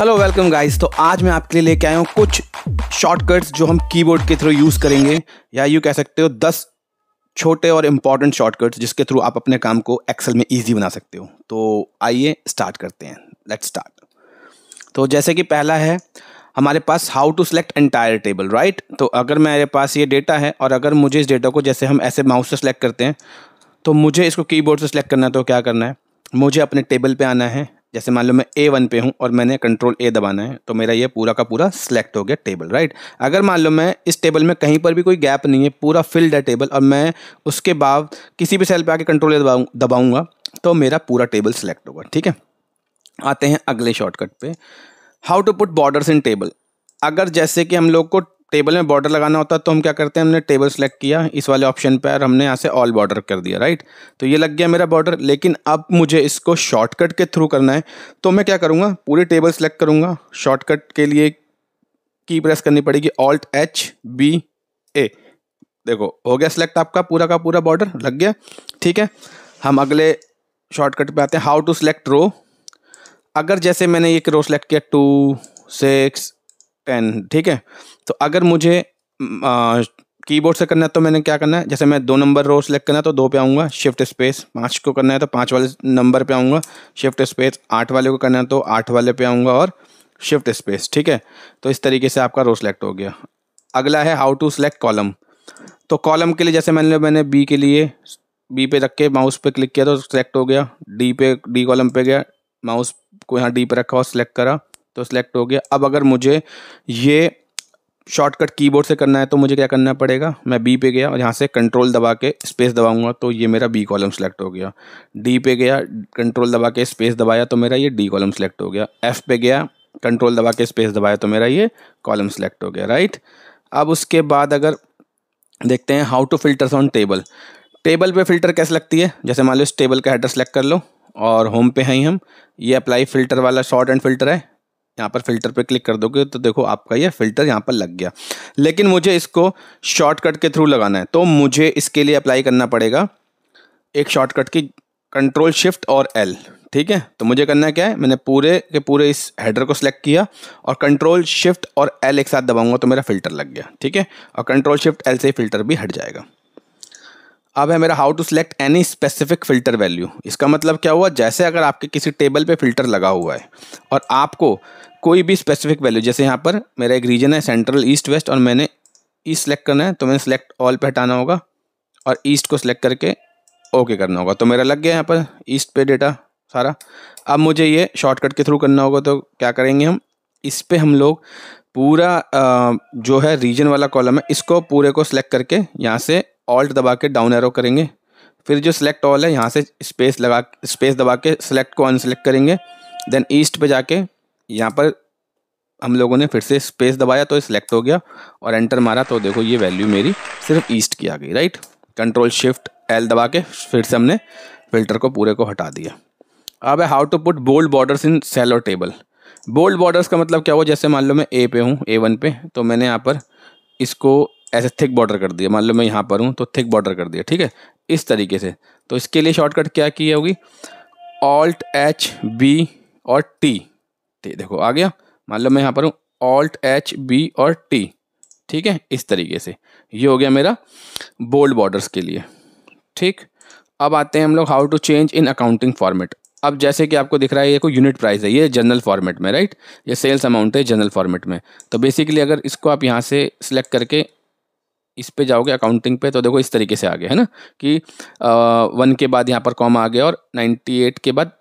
hello welcome guys तो आज मैं आपके लिए लेके आया हूँ कुछ शॉर्टकट्स जो हम कीबोर्ड के थ्रू यूज़ करेंगे या यू कह सकते हो दस छोटे और इम्पॉर्टेंट शॉर्टकट्स जिसके थ्रू आप अपने काम को एक्सेल में इजी बना सकते हो तो आइए स्टार्ट करते हैं लेट स्टार्ट तो जैसे कि पहला है हमारे पास how to select entire table right तो अगर मेरे पास ये डेटा है और अगर मुझे इस डेटा को जैसे हम ऐसे माउस से सेलेक्ट करते हैं तो मुझे इसको कीबोर्ड से सेलेक्ट करना है तो क्या करना है मुझे अपने टेबल पे आना है जैसे मान लो मैं ए वन पे हूँ और मैंने कंट्रोल ए दबाना है तो मेरा ये पूरा का पूरा सिलेक्ट हो गया टेबल राइट अगर मान लो मैं इस टेबल में कहीं पर भी कोई गैप नहीं है पूरा फिल्ड है टेबल और मैं उसके बाद किसी भी सेल पर आके कंट्रोल ए दबाऊँ दबाऊँगा तो मेरा पूरा टेबल सेलेक्ट होगा ठीक है आते हैं अगले शॉर्टकट पर how to put borders in table अगर जैसे कि हम लोग को टेबल में बॉर्डर लगाना होता तो हम क्या करते हैं हमने टेबल सेलेक्ट किया इस वाले ऑप्शन पर हमने यहाँ से ऑल बॉर्डर कर दिया राइट तो ये लग गया मेरा बॉर्डर लेकिन अब मुझे इसको शॉर्टकट के थ्रू करना है तो मैं क्या करूँगा पूरी टेबल सेलेक्ट करूँगा शॉर्टकट के लिए की प्रेस करनी पड़ेगी ऑल्ट एच बी ए देखो हो गया सिलेक्ट आपका पूरा का पूरा बॉर्डर लग गया ठीक है हम अगले शॉर्टकट पे आते हैं हाउ टू सेलेक्ट रो अगर जैसे मैंने एक रो सेलेक्ट किया टू सिक्स टेन ठीक है तो अगर मुझे कीबोर्ड से करना है तो मैंने क्या करना है जैसे मैं दो नंबर रो सेलेक्ट करना है तो दो पे आऊँगा शिफ्ट स्पेस पाँच को करना है तो पाँच वाले नंबर पे आऊँगा शिफ्ट स्पेस आठ वाले को करना है तो आठ वाले पे आऊँगा और शिफ्ट स्पेस ठीक है तो इस तरीके से आपका रो सेलेक्ट हो गया अगला है हाउ टू सेलेक्ट कॉलम तो कॉलम के लिए जैसे मैंने मैंने बी के लिए बी पे रख के माउस पे क्लिक किया तो सेलेक्ट हो गया डी पे डी कॉलम पे गया माउस को यहाँ डी पे रखा और सेलेक्ट करा तो सिलेक्ट हो गया अब अगर मुझे ये शॉर्टकट कीबोर्ड से करना है तो मुझे क्या करना पड़ेगा मैं बी पे गया और यहाँ से कंट्रोल दबा के स्पेस दबाऊंगा तो ये मेरा बी कॉलम सेलेक्ट हो गया डी पे गया कंट्रोल दबा के स्पेस दबाया तो मेरा ये डी कॉलम सेलेक्ट हो गया एफ पे गया कंट्रोल दबा के स्पेस दबाया तो मेरा ये कॉलम सेलेक्ट हो गया राइट अब उसके बाद अगर देखते हैं how to filters on table table पर फिल्टर कैसे लगती है जैसे मान लो इस टेबल का हेडर सेलेक्ट कर लो और होम पे हैं हम ये अप्लाई फिल्टर वाला शॉर्ट एंड फिल्टर है यहाँ पर फिल्टर पे क्लिक कर दोगे तो देखो आपका ये फिल्टर यहाँ पर लग गया लेकिन मुझे इसको शॉर्टकट के थ्रू लगाना है तो मुझे इसके लिए अप्लाई करना पड़ेगा एक शॉर्टकट की कंट्रोल शिफ्ट और एल ठीक है तो मुझे करना क्या है मैंने पूरे के पूरे इस हेडर को सिलेक्ट किया और कंट्रोल शिफ्ट और एल एक साथ दबाऊंगा तो मेरा फिल्टर लग गया ठीक है और कंट्रोल शिफ्ट एल से फिल्टर भी हट जाएगा अब है मेरा how to select any specific filter value इसका मतलब क्या हुआ जैसे अगर आपके किसी टेबल पे फिल्टर लगा हुआ है और आपको कोई भी स्पेसिफिक वैल्यू जैसे यहाँ पर मेरा एक रीजन है सेंट्रल ईस्ट वेस्ट और मैंने ईस्ट सेलेक्ट करना है तो मैंने सेलेक्ट ऑल पे हटाना होगा और ईस्ट को सिलेक्ट करके ओके करना होगा तो मेरा लग गया यहाँ पर ईस्ट पे डेटा सारा अब मुझे ये शॉर्टकट के थ्रू करना होगा तो क्या करेंगे हम इस पर हम लोग पूरा जो है रीजन वाला कॉलम है इसको पूरे को सिलेक्ट करके यहाँ से ऑल्ट दबा के डाउन एरो करेंगे फिर जो सिलेक्ट ऑल है यहाँ से स्पेस लगा स्पेस दबा के सिलेक्ट को अनसेलेक्ट करेंगे देन ईस्ट पे जाके यहाँ पर हम लोगों ने फिर से स्पेस दबाया तो सिलेक्ट हो गया और एंटर मारा तो देखो ये वैल्यू मेरी सिर्फ ईस्ट की आ गई राइट कंट्रोल शिफ्ट एल दबा के फिर से हमने फिल्टर को पूरे को हटा दिया अब है how to put bold borders in cell और टेबल बोल्ड बॉर्डर्स का मतलब क्या हुआ जैसे मान लो मैं ए पे हूँ ए वन पे तो मैंने यहाँ पर इसको ऐसे थिक बॉर्डर कर दिया मान लो मैं यहाँ पर हूँ तो थिक बॉर्डर कर दिया ठीक है इस तरीके से तो इसके लिए शॉर्टकट क्या की होगी ऑल्ट एच बी और टी देखो आ गया मान लो मैं यहाँ पर हूँ ऑल्ट एच बी और टी ठीक है इस तरीके से ये हो गया मेरा बोल्ड बॉर्डर्स के लिए ठीक अब आते हैं हम लोग how to change in accounting format अब जैसे कि आपको दिख रहा है ये कोई यूनिट प्राइस है ये जनरल फॉर्मेट में राइट ये सेल्स अमाउंट है जनरल फॉर्मेट में तो बेसिकली अगर इसको आप यहाँ से सिलेक्ट करके इस पे जाओगे अकाउंटिंग पे तो देखो इस तरीके से आ गया है ना कि वन के बाद यहाँ पर कॉम आ गया और नाइन्टी एट के बाद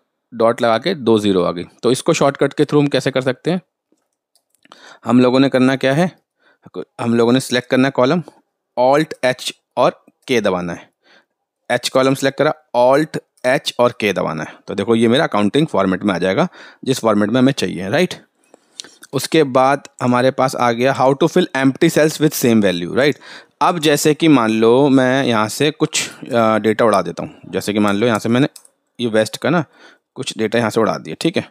डॉट लगा के दो ज़ीरो आ गई तो इसको शॉर्टकट के थ्रू हम कैसे कर सकते हैं हम लोगों ने करना क्या है हम लोगों ने सिलेक्ट करना है कॉलम ऑल्ट एच और के दबाना है एच कॉलम सेलेक्ट करा ऑल्ट एच और के दबाना है तो देखो ये मेरा अकाउंटिंग फॉर्मेट में आ जाएगा जिस फॉर्मेट में हमें चाहिए राइट उसके बाद हमारे पास आ गया how to fill empty cells with same value right अब जैसे कि मान लो मैं यहाँ से कुछ डेटा उड़ा देता हूँ जैसे कि मान लो यहाँ से मैंने ये वेस्ट का ना कुछ डेटा यहाँ से उड़ा दिया ठीक है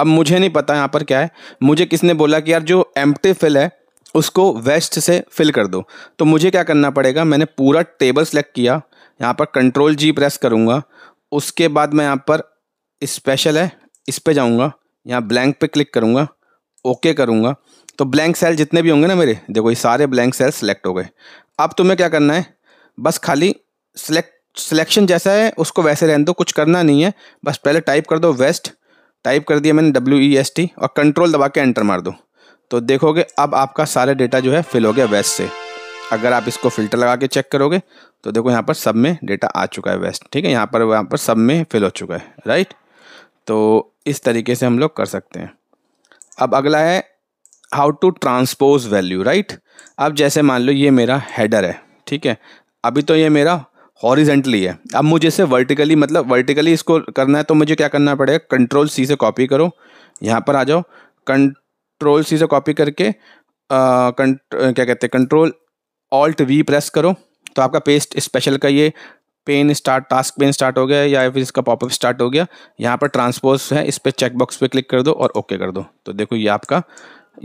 अब मुझे नहीं पता यहाँ पर क्या है मुझे किसने बोला कि यार जो एम्प्टी फिल है उसको वेस्ट से फिल कर दो तो मुझे क्या करना पड़ेगा मैंने पूरा टेबल सेलेक्ट किया यहाँ पर कंट्रोल जी प्रेस करूँगा उसके बाद मैं यहाँ पर स्पेशल है इस पर जाऊँगा यहाँ ब्लैंक पर क्लिक करूँगा ओके करूँगा तो ब्लैंक सेल जितने भी होंगे ना मेरे देखो ये सारे ब्लैंक सेल सेलेक्ट हो गए अब तुम्हें क्या करना है बस खाली सिलेक्ट सिलेक्शन जैसा है उसको वैसे रहने दो कुछ करना नहीं है बस पहले टाइप कर दो वेस्ट टाइप कर दिया मैंने डब्ल्यू ई एस टी और कंट्रोल दबा के एंटर मार दो तो देखोगे अब आपका सारा डेटा जो है फिल हो गया वेस्ट से अगर आप इसको फिल्टर लगा के चेक करोगे तो देखो यहाँ पर सब में डेटा आ चुका है वेस्ट ठीक है यहाँ पर यहाँ पर सब में फिल हो चुका है राइट तो इस तरीके से हम लोग कर सकते हैं अब अगला है how to transpose value right अब जैसे मान लो ये मेरा हेडर है ठीक है अभी तो ये मेरा हॉरिजेंटली है अब मुझे इसे वर्टिकली मतलब वर्टिकली इसको करना है तो मुझे क्या करना पड़ेगा कंट्रोल सी से कॉपी करो यहाँ पर आ जाओ कंट्रोल सी से कॉपी करके आ, कंट, क्या कहते हैं कंट्रोल ऑल्ट वी प्रेस करो तो आपका पेस्ट स्पेशल का ये pane start task pane start हो गया या फिर इसका पॉपअप स्टार्ट हो गया यहाँ पर ट्रांसपोज है इस पर चेकबॉक्स पे क्लिक कर दो और ओके कर दो तो देखो ये आपका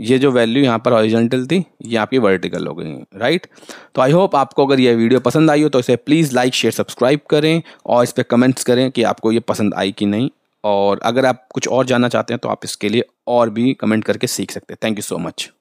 ये जो वैल्यू यहाँ पर ऑरिजेंटल थी ये आपकी वर्टिकल हो गई राइट तो आई होप आपको अगर ये वीडियो पसंद आई हो तो इसे प्लीज़ लाइक शेयर सब्सक्राइब करें और इस पर कमेंट्स करें कि आपको ये पसंद आई कि नहीं और अगर आप कुछ और जानना चाहते हैं तो आप इसके लिए और भी कमेंट करके सीख सकते हैं थैंक यू सो मच